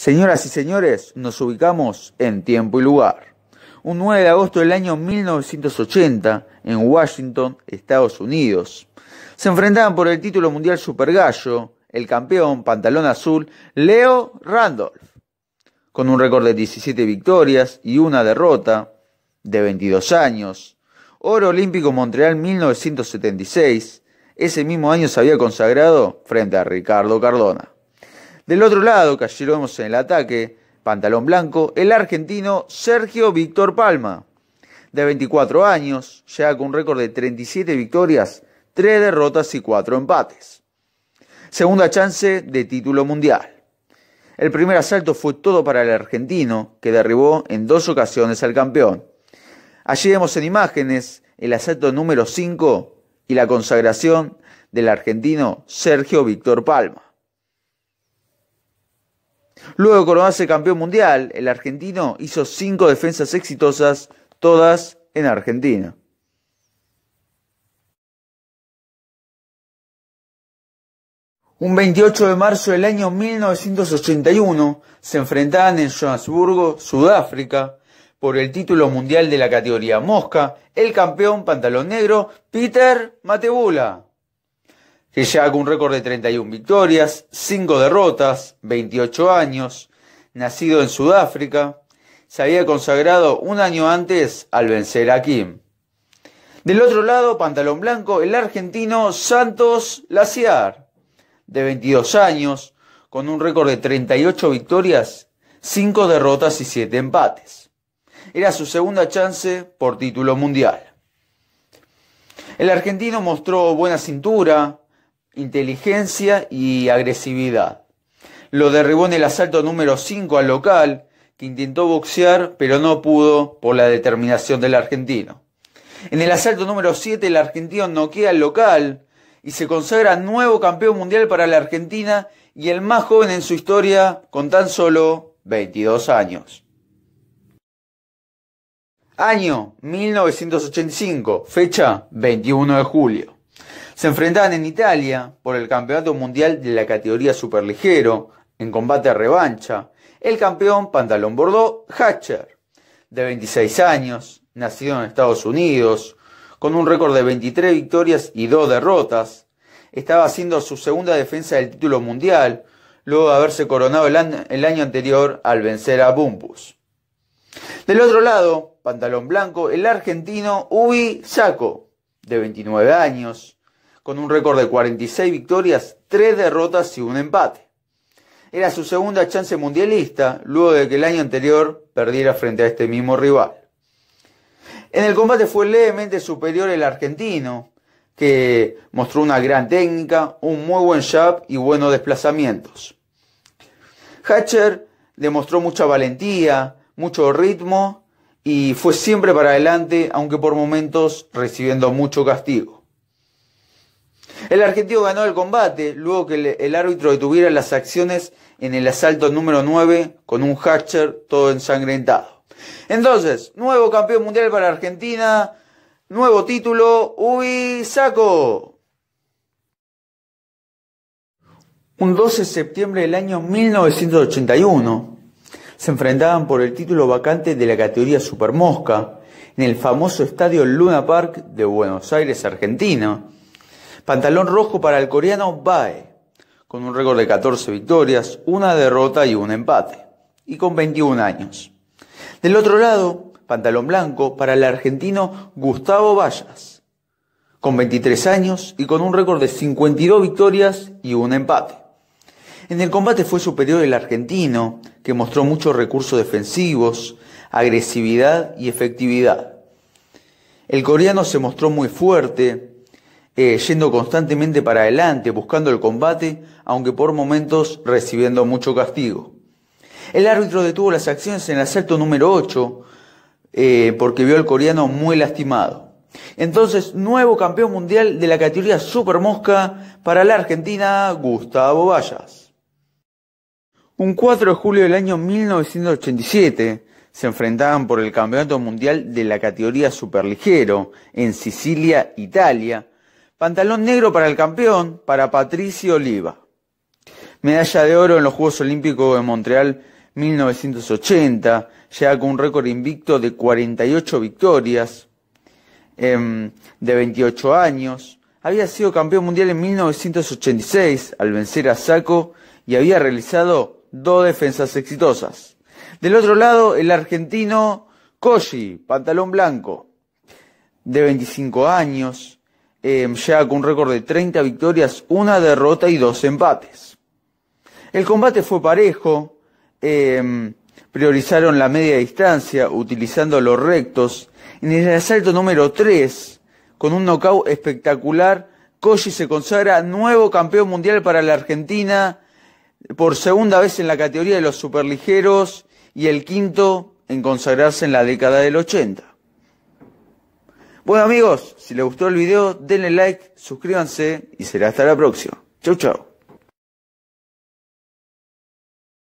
Señoras y señores, nos ubicamos en tiempo y lugar. Un 9 de agosto del año 1980, en Washington, Estados Unidos, se enfrentaban por el título mundial super gallo, el campeón pantalón azul Leo Randolph, con un récord de 17 victorias y una derrota, de 22 años. Oro Olímpico Montreal 1976, ese mismo año se había consagrado frente a Ricardo Cardona. Del otro lado, que vemos en el ataque, pantalón blanco, el argentino Sergio Víctor Palma, de 24 años, llega con un récord de 37 victorias, 3 derrotas y 4 empates. Segunda chance de título mundial. El primer asalto fue todo para el argentino, que derribó en dos ocasiones al campeón. Allí vemos en imágenes el asalto número 5 y la consagración del argentino Sergio Víctor Palma. Luego de coronarse campeón mundial, el argentino hizo cinco defensas exitosas, todas en Argentina. Un 28 de marzo del año 1981 se enfrentaban en Johannesburgo, Sudáfrica, por el título mundial de la categoría Mosca, el campeón pantalón negro Peter Matebula que ya con un récord de 31 victorias, 5 derrotas, 28 años, nacido en Sudáfrica, se había consagrado un año antes al vencer a Kim. Del otro lado, pantalón blanco, el argentino Santos Laciar, de 22 años, con un récord de 38 victorias, 5 derrotas y 7 empates. Era su segunda chance por título mundial. El argentino mostró buena cintura, inteligencia y agresividad. Lo derribó en el asalto número 5 al local, que intentó boxear pero no pudo por la determinación del argentino. En el asalto número 7 el argentino noquea al local y se consagra nuevo campeón mundial para la Argentina y el más joven en su historia con tan solo 22 años. Año 1985, fecha 21 de julio. Se enfrentaban en Italia por el Campeonato Mundial de la categoría superligero, en combate a revancha, el campeón pantalón bordó Hatcher, de 26 años, nacido en Estados Unidos, con un récord de 23 victorias y 2 derrotas. Estaba haciendo su segunda defensa del título mundial, luego de haberse coronado el año, anterior al vencer a Bumpus. Del otro lado, pantalón blanco, el argentino Ubi Saco, de 29 años, con un récord de 46 victorias, 3 derrotas y un empate. Era su segunda chance mundialista, luego de que el año anterior perdiera frente a este mismo rival. En el combate fue levemente superior el argentino, que mostró una gran técnica, un muy buen jab y buenos desplazamientos. Hatcher demostró mucha valentía, mucho ritmo y fue siempre para adelante, aunque por momentos recibiendo mucho castigo. El argentino ganó el combate luego que el árbitro detuviera las acciones en el asalto número 9 con un Hatcher todo ensangrentado. Entonces, nuevo campeón mundial para Argentina, nuevo título, ¡uy, Saco. Un 12 de septiembre del año 1981 se enfrentaban por el título vacante de la categoría Supermosca en el famoso estadio Luna Park de Buenos Aires, Argentina Pantalón rojo para el coreano Bae, con un récord de 14 victorias, una derrota y un empate, y con 21 años. Del otro lado, pantalón blanco para el argentino Gustavo Vallas, con 23 años y con un récord de 52 victorias y un empate. En el combate fue superior el argentino, que mostró muchos recursos defensivos, agresividad y efectividad. El coreano se mostró muy fuerte, eh, yendo constantemente para adelante, buscando el combate, aunque por momentos recibiendo mucho castigo. El árbitro detuvo las acciones en el asalto número 8 eh, porque vio al coreano muy lastimado. Entonces, nuevo campeón mundial de la categoría Super Mosca para la Argentina, Gustavo Vallas. Un 4 de julio del año 1987 se enfrentaban por el Campeonato Mundial de la categoría Superligero en Sicilia, Italia, Pantalón negro para el campeón, para Patricio Oliva. Medalla de oro en los Juegos Olímpicos de Montreal 1980. Llega con un récord invicto de 48 victorias, em, de 28 años. Había sido campeón mundial en 1986 al vencer a Saco y había realizado dos defensas exitosas. Del otro lado, el argentino Koji, pantalón blanco, de 25 años, Em, ya con un récord de 30 victorias, una derrota y dos empates. El combate fue parejo, em, priorizaron la media distancia utilizando los rectos. En el asalto número 3, con un knockout espectacular, Koji se consagra nuevo campeón mundial para la Argentina por segunda vez en la categoría de los superligeros y el quinto en consagrarse en la década del 80. Bueno amigos, si les gustó el video, denle like, suscríbanse y será hasta la próxima. Chau chau.